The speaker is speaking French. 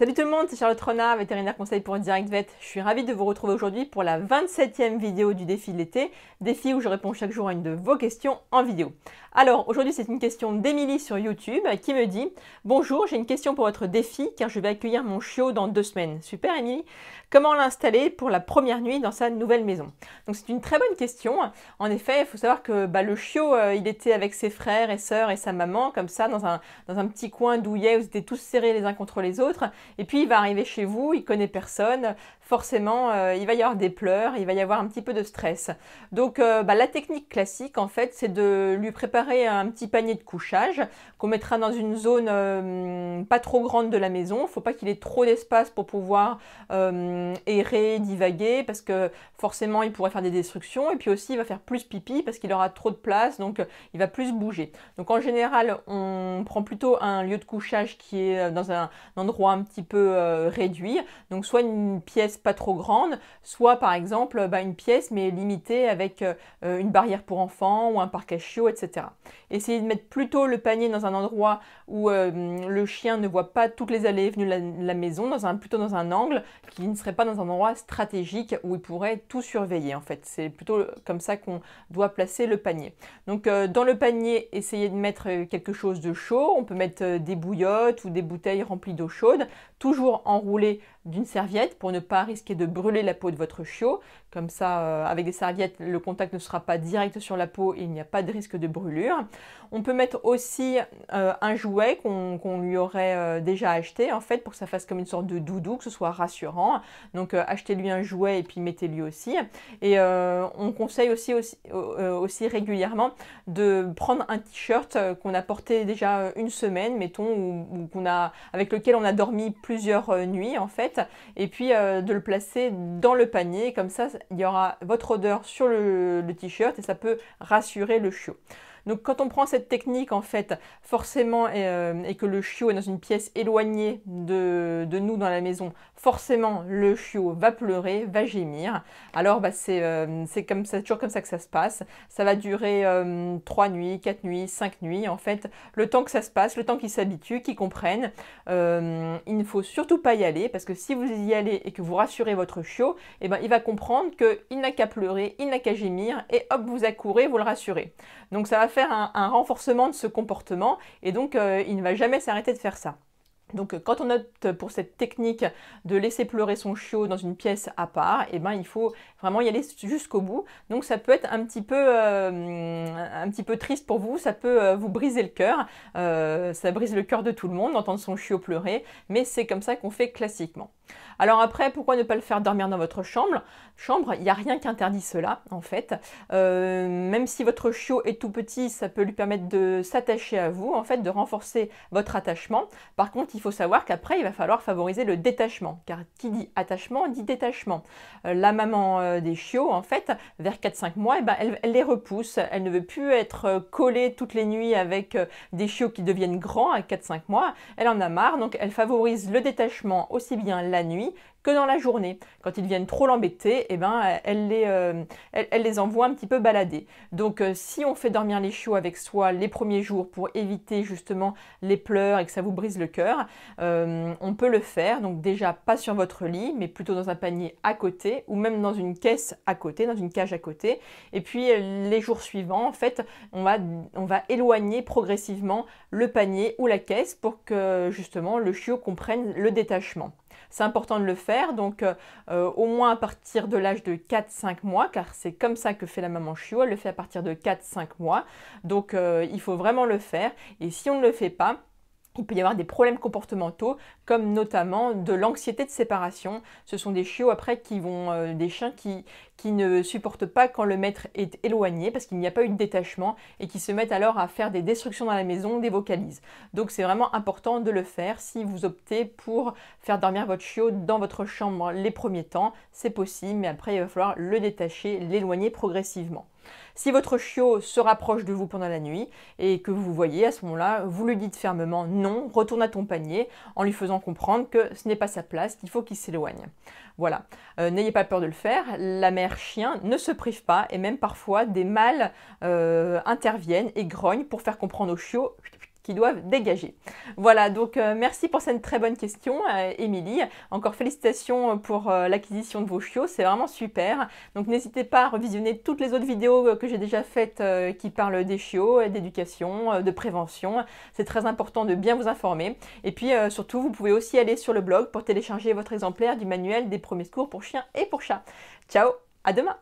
Salut tout le monde, c'est Charlotte Renard, vétérinaire conseil pour une Direct Vet. Je suis ravie de vous retrouver aujourd'hui pour la 27e vidéo du défi de l'été, défi où je réponds chaque jour à une de vos questions en vidéo. Alors aujourd'hui c'est une question d'Emilie sur YouTube qui me dit « Bonjour, j'ai une question pour votre défi car je vais accueillir mon chiot dans deux semaines. » Super Emilie, Comment l'installer pour la première nuit dans sa nouvelle maison Donc c'est une très bonne question. En effet, il faut savoir que bah, le chiot, euh, il était avec ses frères et sœurs et sa maman comme ça dans un, dans un petit coin douillet où ils étaient tous serrés les uns contre les autres. Et puis il va arriver chez vous, il connaît personne, forcément euh, il va y avoir des pleurs, il va y avoir un petit peu de stress. Donc euh, bah, la technique classique en fait c'est de lui préparer un petit panier de couchage qu'on mettra dans une zone euh, pas trop grande de la maison. Il ne faut pas qu'il ait trop d'espace pour pouvoir errer, divaguer parce que forcément il pourrait faire des destructions et puis aussi il va faire plus pipi parce qu'il aura trop de place donc il va plus bouger. Donc en général on prend plutôt un lieu de couchage qui est dans un endroit un petit peut euh, réduire. Donc soit une pièce pas trop grande, soit par exemple euh, bah, une pièce mais limitée avec euh, une barrière pour enfants ou un parc à chiots, etc. Essayez de mettre plutôt le panier dans un endroit où le chien ne voit pas toutes les allées et venues de la, maison, dans un, plutôt dans un angle qui ne serait pas dans un endroit stratégique où il pourrait tout surveiller en fait. C'est plutôt comme ça qu'on doit placer le panier. Donc dans le panier, essayez de mettre quelque chose de chaud. On peut mettre des bouillottes ou des bouteilles remplies d'eau chaude toujours enroulé d'une serviette pour ne pas risquer de brûler la peau de votre chiot. Comme ça, euh, avec des serviettes, le contact ne sera pas direct sur la peau et il n'y a pas de risque de brûlure. On peut mettre aussi euh, un jouet qu'on lui aurait euh, déjà acheté, en fait, pour que ça fasse comme une sorte de doudou, que ce soit rassurant. Donc, achetez-lui un jouet et puis mettez-lui aussi. Et on conseille aussi, aussi, aussi, régulièrement de prendre un t-shirt qu'on a porté déjà une semaine, mettons, ou qu'on a, avec lequel on a dormi plusieurs euh, nuits en fait, et puis euh, de le placer dans le panier. Comme ça, il y aura votre odeur sur le t-shirt et ça peut rassurer le chiot. Donc quand on prend cette technique en fait, forcément, et, euh, que le chiot est dans une pièce éloignée de, nous dans la maison, forcément le chiot va pleurer, va gémir. Alors bah, euh, c'est comme ça, toujours comme ça que ça se passe. Ça va durer 3 euh, nuits, 4 nuits, 5 nuits en fait, le temps que ça se passe, le temps qu'ils s'habituent, qu'ils comprennent. il ne faut surtout pas y aller parce que si vous y allez et que vous rassurez votre chiot, et eh ben, il va comprendre qu'il n'a qu'à pleurer, il n'a qu'à gémir et hop, vous accourez, vous le rassurez. Donc ça va faire un, renforcement de ce comportement et donc euh, il ne va jamais s'arrêter de faire ça. Donc euh, quand on opte pour cette technique de laisser pleurer son chiot dans une pièce à part, eh ben, il faut vraiment y aller jusqu'au bout. Donc ça peut être un petit peu, euh, un petit peu triste pour vous, ça peut euh, vous briser le cœur, ça brise le cœur de tout le monde d'entendre son chiot pleurer, mais c'est comme ça qu'on fait classiquement. Alors après, pourquoi ne pas le faire dormir dans votre chambre Chambre, il n'y a rien qui interdit cela en fait. même si votre chiot est tout petit, ça peut lui permettre de s'attacher à vous, en fait, de renforcer votre attachement. Par contre, il faut savoir qu'après, il va falloir favoriser le détachement, car qui dit attachement dit détachement. Euh, la maman euh, des chiots, en fait, vers 4-5 mois, eh ben, elle, elle, les repousse. Elle ne veut plus être euh, collée toutes les nuits avec des chiots qui deviennent grands à 4-5 mois. Elle en a marre, donc elle favorise le détachement aussi bien la nuit que dans la journée. Quand ils viennent trop l'embêter, et eh ben, euh, elle, les, envoie un petit peu balader. Donc euh, si on fait dormir les chiots avec soi les premiers jours pour éviter justement les pleurs et que ça vous brise le cœur, euh, on peut le faire. Donc déjà pas sur votre lit, mais plutôt dans un panier à côté ou même dans une caisse à côté, dans une cage à côté. Et puis les jours suivants, en fait, on va, on va éloigner progressivement le panier ou la caisse pour que justement le chiot comprenne le détachement. C'est important de le faire, donc euh, euh, au moins à partir de l'âge de 4-5 mois, car c'est comme ça que fait la maman chiot, elle le fait à partir de 4-5 mois. Donc euh, il faut vraiment le faire. Et si on ne le fait pas, il peut y avoir des problèmes comportementaux, comme notamment de l'anxiété de séparation. Ce sont des chiots après qui vont, euh, des chiens qui, qui ne supportent pas quand le maître est éloigné parce qu'il n'y a pas eu de détachement et qui se mettent alors à faire des destructions dans la maison, des vocalises. Donc c'est vraiment important de le faire si vous optez pour faire dormir votre chiot dans votre chambre les premiers temps. C'est possible, mais après il va falloir le détacher, l'éloigner progressivement. Si votre chiot se rapproche de vous pendant la nuit et que vous voyez à ce moment-là, vous lui dites fermement non, retourne à ton panier en lui faisant comprendre que ce n'est pas sa place, qu'il faut qu'il s'éloigne. Voilà. Euh, n'ayez pas peur de le faire. La mère chien ne se prive pas et même parfois des mâles euh, interviennent et grognent pour faire comprendre au chiot qui doivent dégager. Voilà, donc euh, merci pour cette très bonne question, euh, Émilie. Encore félicitations euh, pour l'acquisition de vos chiots, c'est vraiment super. Donc n'hésitez pas à revisionner toutes les autres vidéos que j'ai déjà faites qui parlent des chiots, d'éducation, de prévention. C'est très important de bien vous informer. Et puis surtout, vous pouvez aussi aller sur le blog pour télécharger votre exemplaire du manuel des premiers secours pour chiens et pour chats. Ciao, à demain